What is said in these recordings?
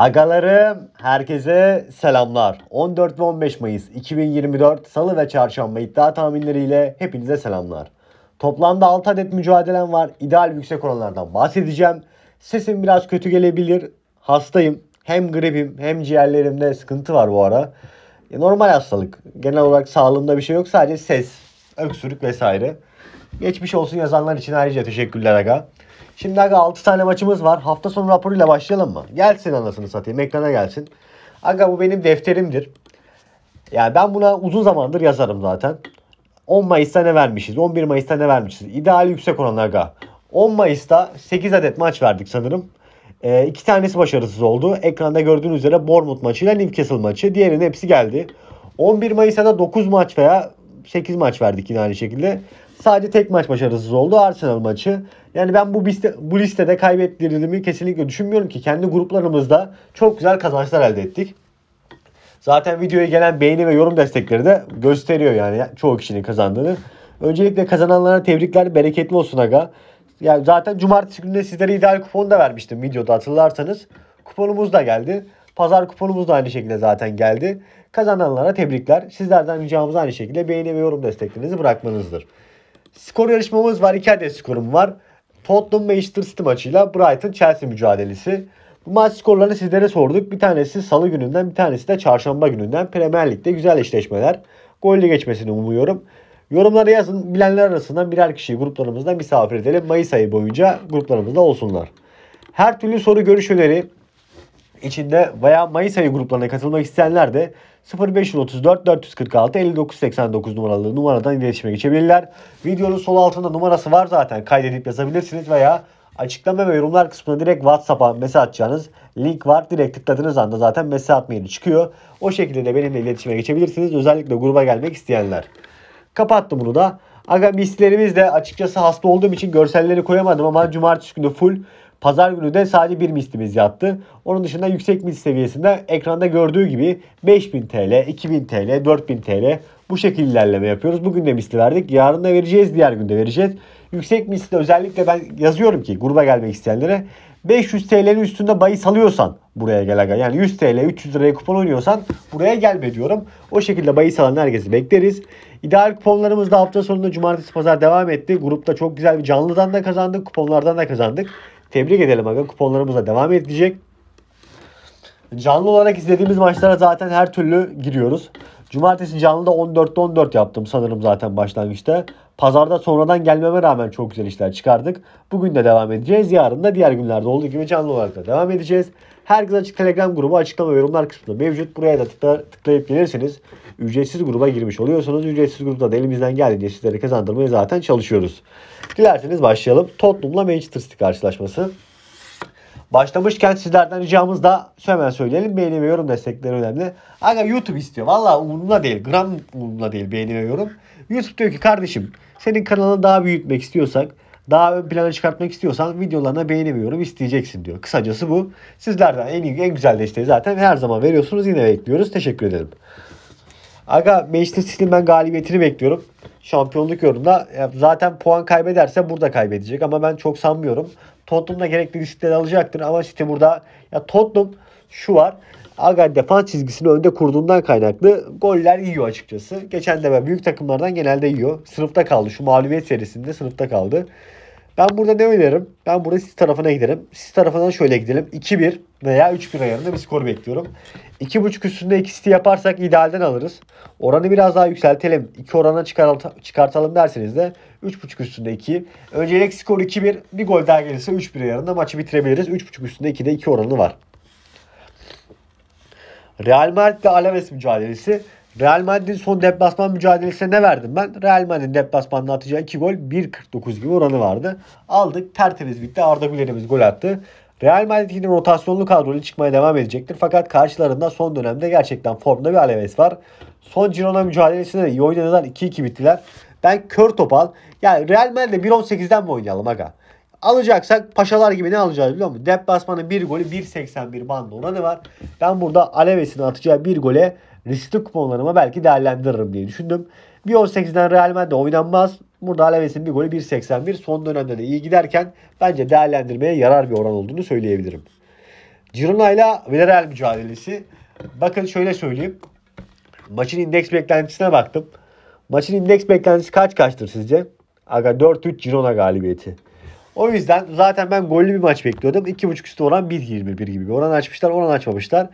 Agalarım herkese selamlar. 14 ve 15 Mayıs 2024 Salı ve Çarşamba iddia tahminleriyle hepinize selamlar. Toplamda 6 adet mücadelem var. İdeal yüksek oranlardan bahsedeceğim. Sesim biraz kötü gelebilir. Hastayım. Hem gripim hem ciğerlerimde sıkıntı var bu ara. E, normal hastalık. Genel olarak sağlığımda bir şey yok. Sadece ses, öksürük vesaire. Geçmiş olsun yazanlar için ayrıca teşekkürler aga. Şimdi aga 6 tane maçımız var. Hafta sonu raporuyla başlayalım mı? Gelsin anasını satayım. Ekrana gelsin. Aga bu benim defterimdir. Yani ben buna uzun zamandır yazarım zaten. 10 Mayıs'ta ne vermişiz? 11 Mayıs'ta ne vermişiz? İdeal yüksek oran aga. 10 Mayıs'ta 8 adet maç verdik sanırım. E, iki tanesi başarısız oldu. Ekranda gördüğünüz üzere Bournemouth maçıyla Newcastle maçı. Diğerinin hepsi geldi. 11 Mayıs'ta da 9 maç veya 8 maç verdik yine aynı şekilde. Sadece tek maç başarısız oldu Arsenal maçı. Yani ben bu, liste, bu listede kaybettirdiğimi kesinlikle düşünmüyorum ki. Kendi gruplarımızda çok güzel kazançlar elde ettik. Zaten videoya gelen beğeni ve yorum destekleri de gösteriyor yani çoğu kişinin kazandığını. Öncelikle kazananlara tebrikler, bereketli olsun aga. Yani zaten cumartesi günü de sizlere ideal kupon da vermiştim videoda hatırlarsanız. Kuponumuz da geldi. Pazar kuponumuz da aynı şekilde zaten geldi. Kazananlara tebrikler. Sizlerden ricamız aynı şekilde beğeni ve yorum desteklerinizi bırakmanızdır. Skor yarışmamız var. 2 adet skorum var. Tottenham Manchester City maçıyla Brighton Chelsea mücadelesi. Bu maç skorlarını sizlere sorduk. Bir tanesi salı gününden bir tanesi de çarşamba gününden. Premier Lig'de güzel eşleşmeler. Golle geçmesini umuyorum. Yorumları yazın. Bilenler arasından birer kişiyi gruplarımızda misafir edelim. Mayıs ayı boyunca gruplarımızda olsunlar. Her türlü soru görüş öneri içinde veya Mayıs ayı gruplarına katılmak isteyenler de 0534 446 5989 numaralı numaradan iletişime geçebilirler. Videonun sol altında numarası var zaten kaydedip yazabilirsiniz veya açıklama ve yorumlar kısmına direkt WhatsApp'a mesaj atacağınız link var. Direkt tıkladığınız anda zaten mesaj atma çıkıyor. O şekilde de benimle iletişime geçebilirsiniz. Özellikle gruba gelmek isteyenler. Kapattım bunu da. Aga mislerimiz de açıkçası hasta olduğum için görselleri koyamadım ama cumartesi günü full Pazar günü de sadece bir mislimiz yattı. Onun dışında yüksek mis seviyesinde ekranda gördüğü gibi 5000 TL, 2000 TL, 4000 TL bu şekilde ilerleme yapıyoruz. Bugün de misli verdik. Yarın da vereceğiz, diğer günde vereceğiz. Yüksek misli özellikle ben yazıyorum ki gruba gelmek isteyenlere 500 TL'nin üstünde bahis salıyorsan buraya gel aga. Yani 100 TL 300 liraya kupon oynuyorsan buraya gelme diyorum. O şekilde bahis salan herkesi bekleriz. İdeal kuponlarımız da hafta sonunda cumartesi pazar devam etti. Grupta çok güzel bir canlıdan da kazandık, kuponlardan da kazandık. Tebrik edelim aga. Kuponlarımıza devam edecek. Canlı olarak izlediğimiz maçlara zaten her türlü giriyoruz. Cumartesi canlıda 14'te 14 yaptım sanırım zaten başlangıçta. Pazarda sonradan gelmeme rağmen çok güzel işler çıkardık. Bugün de devam edeceğiz. Yarın da diğer günlerde olduğu gibi canlı olarak da devam edeceğiz. Herkes açık Telegram grubu açıklama ve yorumlar kısmında mevcut. Buraya da tıkla, tıklayıp gelirseniz ücretsiz gruba girmiş oluyorsunuz. Ücretsiz grupta da elimizden geldiğince sizleri kazandırmaya zaten çalışıyoruz. Dilerseniz başlayalım. Tottenham'la Manchester City karşılaşması. Başlamışken sizlerden ricamız da hemen söyleyelim. Beğeni ve yorum destekleri önemli. Aga YouTube istiyor. Valla umurumda değil. Gram umurumda değil beğeni ve yorum. YouTube diyor ki kardeşim senin kanalını daha büyütmek istiyorsak daha ön plana çıkartmak istiyorsan videolarına beğeni ve yorum isteyeceksin diyor. Kısacası bu. Sizlerden en iyi, en güzel desteği zaten her zaman veriyorsunuz. Yine bekliyoruz. Teşekkür ederim. Aga Manchester City'nin ben galibiyetini bekliyorum şampiyonluk yolunda zaten puan kaybederse burada kaybedecek ama ben çok sanmıyorum. Tottenham da gerekli riskleri alacaktır ama City burada ya Tottenham şu var. Aga defans çizgisini önde kurduğundan kaynaklı goller yiyor açıkçası. Geçen de ben büyük takımlardan genelde yiyor. Sınıfta kaldı. Şu mağlubiyet serisinde sınıfta kaldı. Ben burada ne önerim? Ben burada siz tarafına giderim. Siz tarafından şöyle gidelim. 2-1 veya 3-1 ayarında bir skor bekliyorum. 2.5 üstünde ikisi yaparsak idealden alırız. Oranı biraz daha yükseltelim. 2 orana çıkartalım derseniz de 3.5 üstünde 2. Öncelik skor 2-1. Bir gol daha gelirse 3-1 ayarında maçı bitirebiliriz. 3.5 üstünde 2'de 2 oranı var. Real Madrid ile Alaves mücadelesi. Real Madrid'in son deplasman mücadelesine ne verdim ben? Real Madrid'in deplasmanda atacağı 2 gol 1.49 gibi oranı vardı. Aldık tertemiz bitti. Arda Güler'imiz gol attı. Real Madrid yine rotasyonlu kadroyla çıkmaya devam edecektir. Fakat karşılarında son dönemde gerçekten formda bir Alaves var. Son Girona mücadelesinde de iyi oynadılar. 2-2 bittiler. Ben kör topal. Yani Real Madrid'de 1.18'den mi oynayalım aga? Alacaksak paşalar gibi ne alacağız biliyor musun? Deplasmanın 1 golü 1.81 bandı oranı var. Ben burada alevesini atacağı 1 gole riskli kuponlarıma belki değerlendiririm diye düşündüm. 1.18'den Real Madrid oynanmaz. Burada Alaves'in bir golü 1.81. Son dönemde de iyi giderken bence değerlendirmeye yarar bir oran olduğunu söyleyebilirim. Girona ile Villarreal mücadelesi. Bakın şöyle söyleyeyim. Maçın indeks beklentisine baktım. Maçın indeks beklentisi kaç kaçtır sizce? Aga 4-3 Girona galibiyeti. O yüzden zaten ben gollü bir maç bekliyordum. 2.5 üstü oran 1.21 gibi bir oran açmışlar. Oran açmamışlar.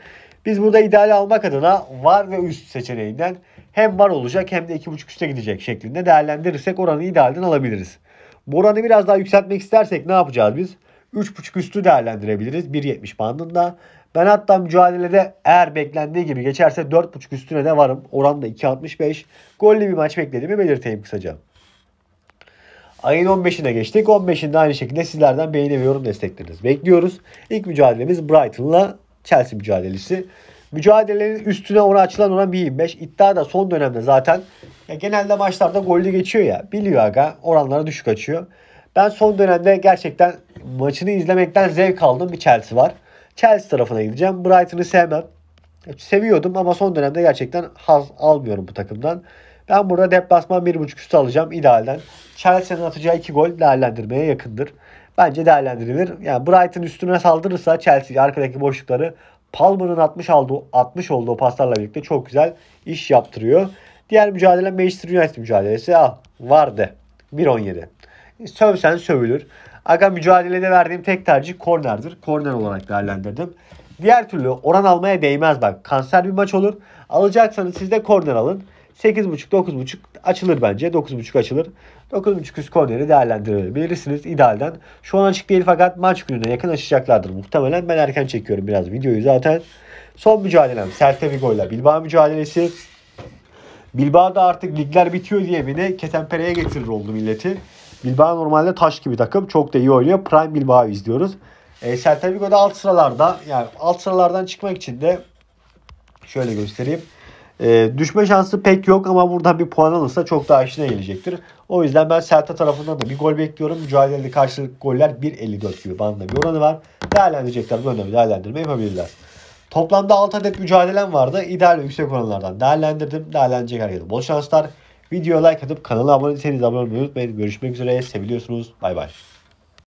Biz burada ideal almak adına var ve üst seçeneğinden hem var olacak hem de 2.5 üste gidecek şeklinde değerlendirirsek oranı idealden alabiliriz. Bu oranı biraz daha yükseltmek istersek ne yapacağız biz? 3.5 üstü değerlendirebiliriz 1.70 bandında. Ben hatta mücadelede eğer beklendiği gibi geçerse 4.5 üstüne de varım. Oran da 2.65. Golli bir maç beklediğimi belirteyim kısaca. Ayın 15'ine geçtik. 15'inde aynı şekilde sizlerden beğeni ve yorum desteklerinizi bekliyoruz. İlk mücadelemiz Brighton'la Chelsea mücadelesi. Mücadelelerin üstüne ona açılan oran 1.25. İddia da son dönemde zaten ya genelde maçlarda gollü geçiyor ya. Biliyor aga oranlara düşük açıyor. Ben son dönemde gerçekten maçını izlemekten zevk aldığım bir Chelsea var. Chelsea tarafına gideceğim. Brighton'ı sevmem. Seviyordum ama son dönemde gerçekten haz almıyorum bu takımdan. Ben burada deplasman 1.5 üstü alacağım idealden. Chelsea'nin atacağı 2 gol değerlendirmeye yakındır bence değerlendirilir. Yani Brighton üstüne saldırırsa Chelsea arkadaki boşlukları Palmer'ın 60 aldığı 60 olduğu paslarla birlikte çok güzel iş yaptırıyor. Diğer mücadele Manchester United mücadelesi. Ah vardı. 1-17. Sövsen sövülür. Aga mücadelede verdiğim tek tercih kornerdir. Korner olarak değerlendirdim. Diğer türlü oran almaya değmez bak. Kanser bir maç olur. Alacaksanız siz de korner alın. 8.5-9.5 açılır bence. 9.5 açılır. 9.5 üst korneri değerlendirebilirsiniz idealden. Şu an açık değil fakat maç gününe yakın açacaklardır muhtemelen. Ben erken çekiyorum biraz videoyu zaten. Son mücadelem Celta Vigo Bilbao mücadelesi. Bilbao'da artık ligler bitiyor diye beni ketempereye getirir oldu milleti. Bilbao normalde taş gibi takım. Çok da iyi oynuyor. Prime Bilbao izliyoruz. E, Celta Vigo'da alt sıralarda yani alt sıralardan çıkmak için de şöyle göstereyim. E, düşme şansı pek yok ama buradan bir puan alırsa çok daha işine gelecektir. O yüzden ben Celta tarafından da bir gol bekliyorum. Mücadelede karşılık goller 1.54 gibi bandında bir oranı var. Değerlendirecekler bu önemli değerlendirme yapabilirler. Toplamda 6 adet mücadelem vardı. İdeal ve yüksek oranlardan değerlendirdim. Değerlendirecek herkese bol şanslar. Videoya like atıp kanala abone değilseniz abone olmayı unutmayın. Görüşmek üzere. Seviliyorsunuz. Bay bay.